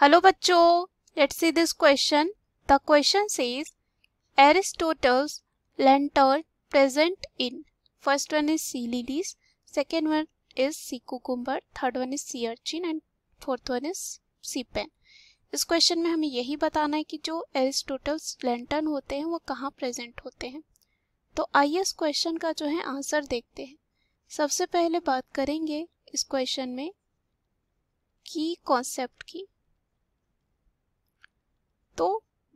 hello बच्चों let's see this question the question is Aristotle's lantern present in first one is sea lilies second one is sea cucumber third one is sea urchin and fourth one is sea pen इस क्वेश्चन में हमें यही बताना है कि जो Aristotle's lantern होते हैं वो कहाँ प्रेजेंट होते हैं तो आइए इस क्वेश्चन का जो है आंसर देखते हैं सबसे पहले बात करेंगे इस क्वेश्चन में की कॉन्सेप्ट की तो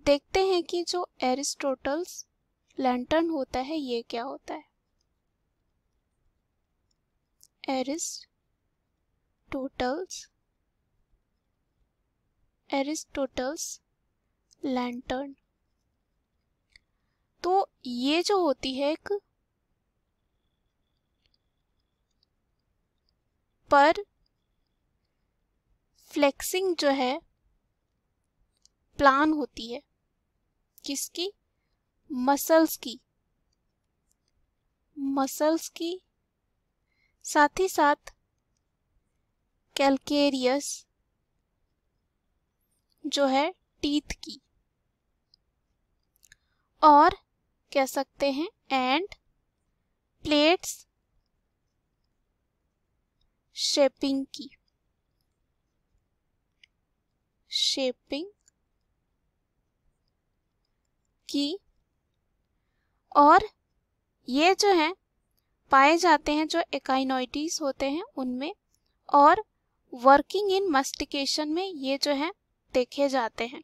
देखते हैं कि जो एरिस्टोटल्स लैंटर्न होता है ये क्या होता है एरिस्टोटल्स एरिस्टोटल्स लैंटर्न तो ये जो होती है एक पर फ्लेक्सिंग जो है प्लान होती है किसकी मसल्स की मसल्स की साथ ही साथ कैलकेरियस जो है टीथ की और कह सकते हैं एंड प्लेट्स शेपिंग की शेपिंग की और ये जो हैं पाए जाते हैं जो एकाइनोइटीज होते हैं उनमें और वर्किंग इन मस्टिकेशन में ये जो है देखे जाते हैं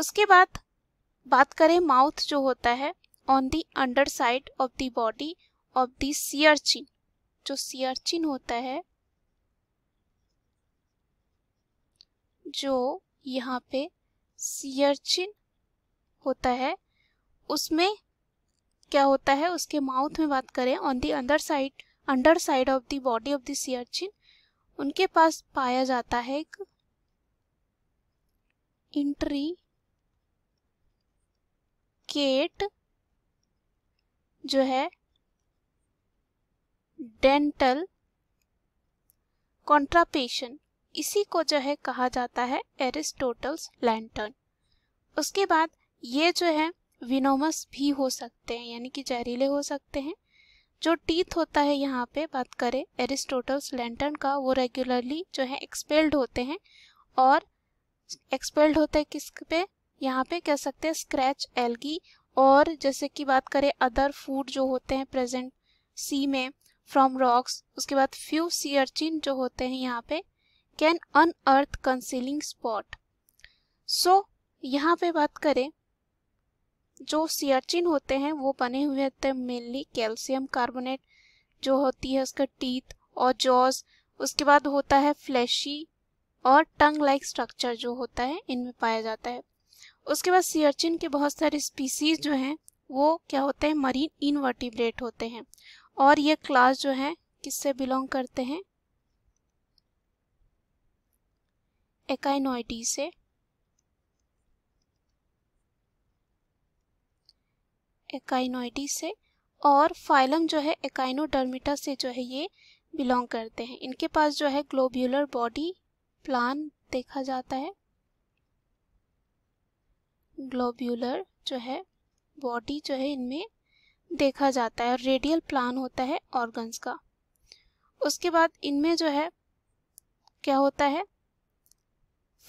उसके बाद बात करें माउथ जो होता है on the underside of the body of the sea urchin जो सियरचिन होता है जो यहाँ पे सियरचिन होता है उसमें क्या होता है उसके माउथ में बात करें ऑन दी अंदर side underside of the body of the sea urchin उनके पास पाया जाता है एक इंट्री केट जो है डेंटल कॉन्ट्रापेशन इसी को जो है कहा जाता है एरिस्टोटल्स लैंटर्न उसके बाद ये जो है विनोमस भी हो सकते हैं यानी कि जहरीले हो सकते हैं जो टीथ होता है यहाँ पे बात करें एरिस्टोटल्स लैंटर्न का वो रेगुलरली जो है एक्सपेल्ड होते हैं और एक्सपेल्ड होते हैं किस पे यहाँ पे कह सकते हैं स्क्रैच एल्गी और जैसे कि बात करें अदर फूड जो होते हैं प्रेजेंट सी में फ्रॉम रॉक्स उसके बाद फ्यू सी अर्चिन जो होते हैं यहाँ पे can unearth concealing spot so यहाँ पे बात करें जो सियाचिन होते हैं वो बने हुए होते हैं मेनली कैल्शियम कार्बोनेट जो होती है उसका टीथ और जॉज उसके बाद होता है फ्लैशी और टंग लाइक स्ट्रक्चर जो होता है इनमें पाया जाता है उसके बाद सियाचिन के बहुत सारे स्पीसीज जो हैं वो क्या होते हैं मरीन इनवर्टिब्रेट होते हैं और ये क्लास जो है किससे बिलोंग करते हैं एकाइनोइटी से एकाइनोइडी से और फाइलम जो है एकाइनोडर्मिटा से जो है ये बिलोंग करते हैं इनके पास जो है ग्लोब्यूलर बॉडी प्लान देखा जाता है ग्लोब्यूलर जो है बॉडी जो है इनमें देखा जाता है और रेडियल प्लान होता है ऑर्गन्स का उसके बाद इनमें जो है क्या होता है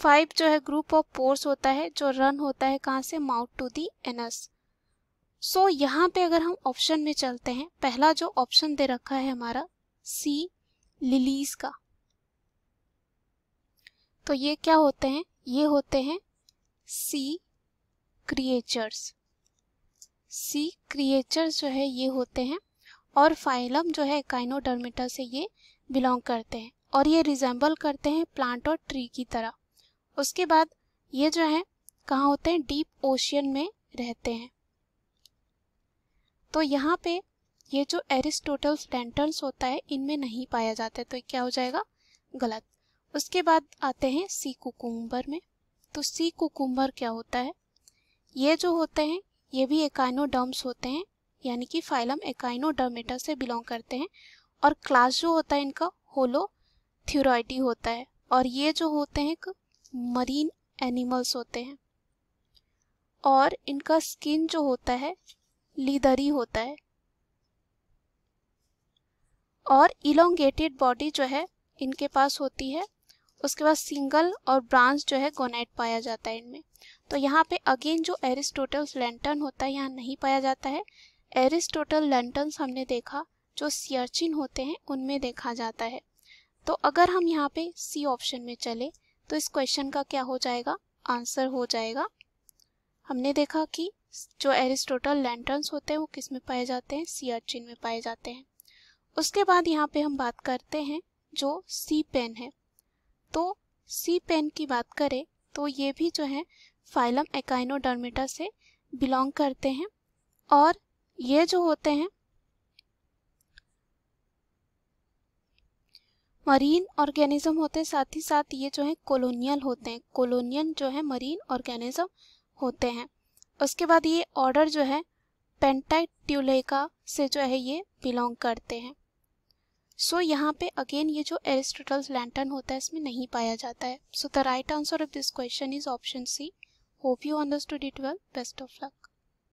फाइव जो है ग्रुप ऑफ पोर्स होता है जो रन होता है कहाँ से mouth to the anus so so, यहाँ पे अगर हम ऑप्शन में चलते हैं पहला जो ऑप्शन दे रखा है हमारा सी लिलीज का तो ये क्या होते हैं ये होते हैं सी क्रिएचर्स सी क्रिएचर्स जो है ये होते हैं और फाइलम जो है काइनोडर्मेटा से ये बिलोंग करते हैं और ये रिजेंबल करते हैं प्लांट और ट्री की तरह उसके बाद ये जो है कहाँ होते हैं डीप ओशियन में रहते हैं तो यहाँ पे ये जो एरिस्टोटल्स डेंटल्स होता है इनमें नहीं पाया जाता है तो क्या हो जाएगा गलत उसके बाद आते हैं सी कुकुम्बर में तो सी कुकुम्बर क्या होता है ये जो होते हैं ये भी एकाइनोडर्म्स होते हैं यानी कि फाइलम एकाइनोडर्मेटा से बिलोंग करते हैं और क्लास जो होता है इनका होलो थ्यूरॉइडी होता है और ये जो होते हैं मरीन एनिमल्स होते हैं और इनका स्किन जो होता है लीदर ही होता है और इलोंगेटेड बॉडी जो है इनके पास होती है उसके बाद सिंगल और ब्रांच जो है गोनाइट पाया जाता है इनमें तो यहाँ पे अगेन जो एरिस्टोटल लेंटन होता है यहाँ नहीं पाया जाता है एरिस्टोटल लैंटर्न्स हमने देखा जो सियर्चिन होते हैं उनमें देखा जाता है तो अगर हम यहाँ पे सी ऑप्शन में चले तो इस क्वेश्चन का क्या हो जाएगा आंसर हो जाएगा हमने देखा कि जो एरिस्टोटल लैंटर्न्स होते हैं वो किस में पाए जाते हैं सियाचिन में पाए जाते हैं उसके बाद यहाँ पे हम बात करते हैं जो सी पेन है तो सी पेन की बात करें तो ये भी जो है फाइलम एकाइनोडर्मेटा से बिलोंग करते हैं और ये जो होते हैं मरीन ऑर्गेनिज्म होते हैं साथ ही साथ ये जो है कॉलोनियल होते हैं कॉलोनियन जो है मरीन ऑर्गेनिज्म होते हैं उसके बाद ये ऑर्डर जो है पेंटाइट ट्यूलेका से जो है ये बिलोंग करते हैं सो so, यहाँ पे अगेन ये जो एरिस्टोटल्स लैंटर्न होता है इसमें नहीं पाया जाता है so the right answer of this question is option C hope you understood it well best of luck